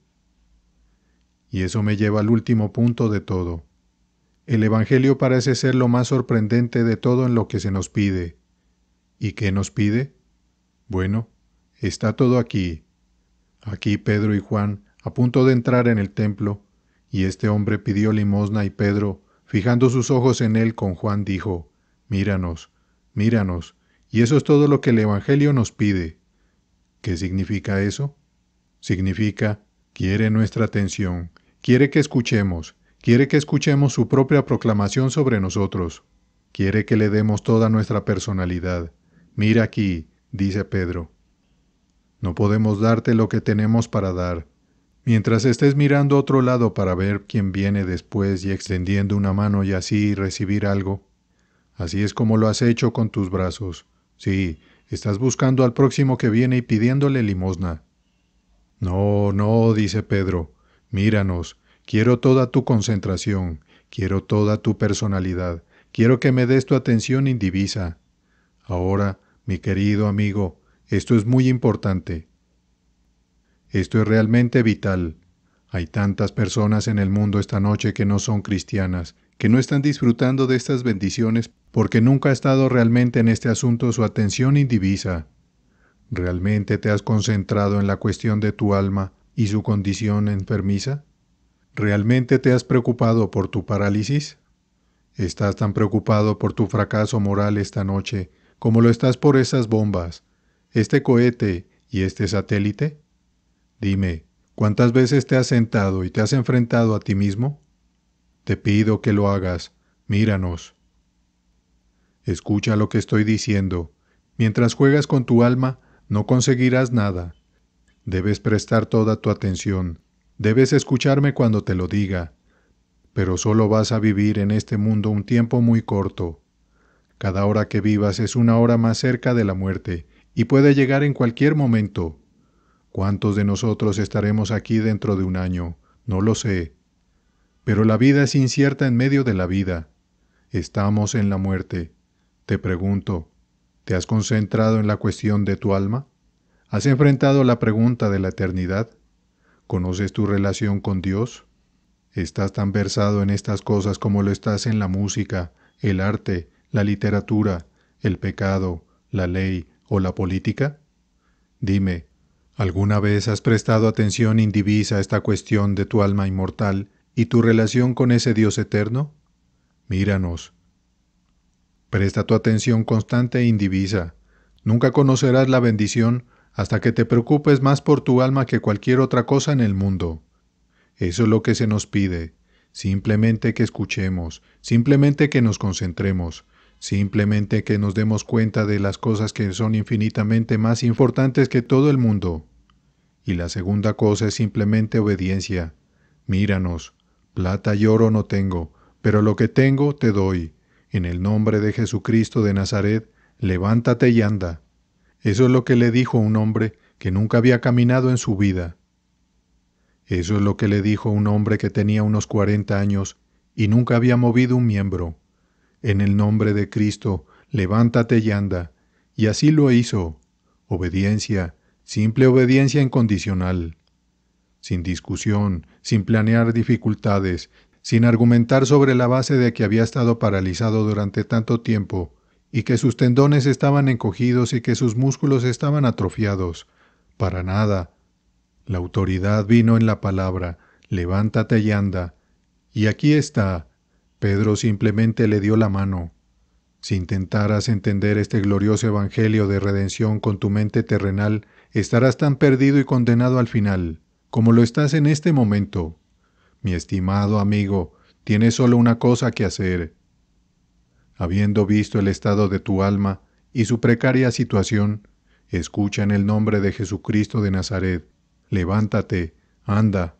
Y eso me lleva al último punto de todo. El Evangelio parece ser lo más sorprendente de todo en lo que se nos pide. ¿Y qué nos pide? Bueno, está todo aquí. Aquí Pedro y Juan, a punto de entrar en el templo, y este hombre pidió limosna y Pedro, fijando sus ojos en él con Juan, dijo, Míranos, míranos, y eso es todo lo que el Evangelio nos pide. ¿Qué significa eso? Significa, quiere nuestra atención, quiere que escuchemos, quiere que escuchemos su propia proclamación sobre nosotros, quiere que le demos toda nuestra personalidad. Mira aquí, dice Pedro. No podemos darte lo que tenemos para dar. Mientras estés mirando otro lado para ver quién viene después y extendiendo una mano y así recibir algo, así es como lo has hecho con tus brazos. Sí, Estás buscando al próximo que viene y pidiéndole limosna. No, no, dice Pedro, míranos, quiero toda tu concentración, quiero toda tu personalidad, quiero que me des tu atención indivisa. Ahora, mi querido amigo, esto es muy importante. Esto es realmente vital. Hay tantas personas en el mundo esta noche que no son cristianas, que no están disfrutando de estas bendiciones porque nunca ha estado realmente en este asunto su atención indivisa. ¿Realmente te has concentrado en la cuestión de tu alma y su condición enfermiza? ¿Realmente te has preocupado por tu parálisis? ¿Estás tan preocupado por tu fracaso moral esta noche como lo estás por esas bombas, este cohete y este satélite? Dime, ¿cuántas veces te has sentado y te has enfrentado a ti mismo? Te pido que lo hagas, míranos. Escucha lo que estoy diciendo. Mientras juegas con tu alma, no conseguirás nada. Debes prestar toda tu atención. Debes escucharme cuando te lo diga. Pero solo vas a vivir en este mundo un tiempo muy corto. Cada hora que vivas es una hora más cerca de la muerte, y puede llegar en cualquier momento. ¿Cuántos de nosotros estaremos aquí dentro de un año? No lo sé. Pero la vida es incierta en medio de la vida. Estamos en la muerte. Te pregunto, ¿te has concentrado en la cuestión de tu alma? ¿Has enfrentado la pregunta de la eternidad? ¿Conoces tu relación con Dios? ¿Estás tan versado en estas cosas como lo estás en la música, el arte, la literatura, el pecado, la ley o la política? Dime, ¿alguna vez has prestado atención indivisa a esta cuestión de tu alma inmortal y tu relación con ese Dios eterno? Míranos. Presta tu atención constante e indivisa. Nunca conocerás la bendición hasta que te preocupes más por tu alma que cualquier otra cosa en el mundo. Eso es lo que se nos pide. Simplemente que escuchemos, simplemente que nos concentremos, simplemente que nos demos cuenta de las cosas que son infinitamente más importantes que todo el mundo. Y la segunda cosa es simplemente obediencia. Míranos, Plata y oro no tengo, pero lo que tengo te doy. En el nombre de Jesucristo de Nazaret, levántate y anda. Eso es lo que le dijo un hombre que nunca había caminado en su vida. Eso es lo que le dijo un hombre que tenía unos cuarenta años y nunca había movido un miembro. En el nombre de Cristo, levántate y anda. Y así lo hizo. Obediencia, simple obediencia incondicional sin discusión, sin planear dificultades, sin argumentar sobre la base de que había estado paralizado durante tanto tiempo, y que sus tendones estaban encogidos y que sus músculos estaban atrofiados. Para nada. La autoridad vino en la palabra, levántate y anda. Y aquí está. Pedro simplemente le dio la mano. Si intentaras entender este glorioso Evangelio de redención con tu mente terrenal, estarás tan perdido y condenado al final como lo estás en este momento. Mi estimado amigo, tienes solo una cosa que hacer. Habiendo visto el estado de tu alma y su precaria situación, escucha en el nombre de Jesucristo de Nazaret, levántate, anda.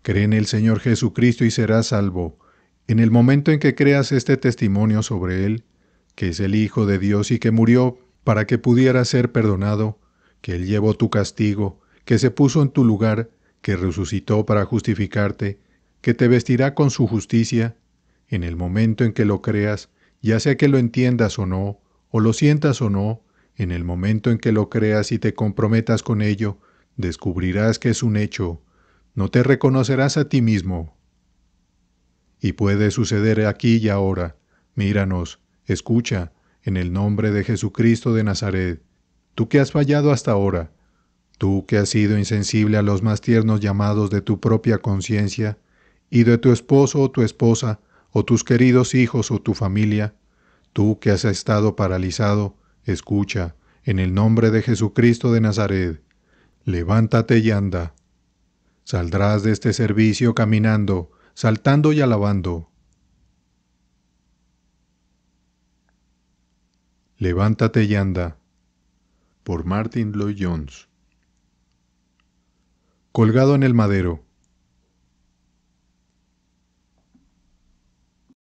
Cree en el Señor Jesucristo y serás salvo. En el momento en que creas este testimonio sobre Él, que es el Hijo de Dios y que murió para que pudiera ser perdonado, que Él llevó tu castigo que se puso en tu lugar, que resucitó para justificarte, que te vestirá con su justicia, en el momento en que lo creas, ya sea que lo entiendas o no, o lo sientas o no, en el momento en que lo creas y te comprometas con ello, descubrirás que es un hecho, no te reconocerás a ti mismo. Y puede suceder aquí y ahora. Míranos, escucha, en el nombre de Jesucristo de Nazaret, tú que has fallado hasta ahora, Tú que has sido insensible a los más tiernos llamados de tu propia conciencia y de tu esposo o tu esposa o tus queridos hijos o tu familia, tú que has estado paralizado, escucha, en el nombre de Jesucristo de Nazaret, levántate y anda. Saldrás de este servicio caminando, saltando y alabando. Levántate y anda. Por Martin Lloyd Jones colgado en el madero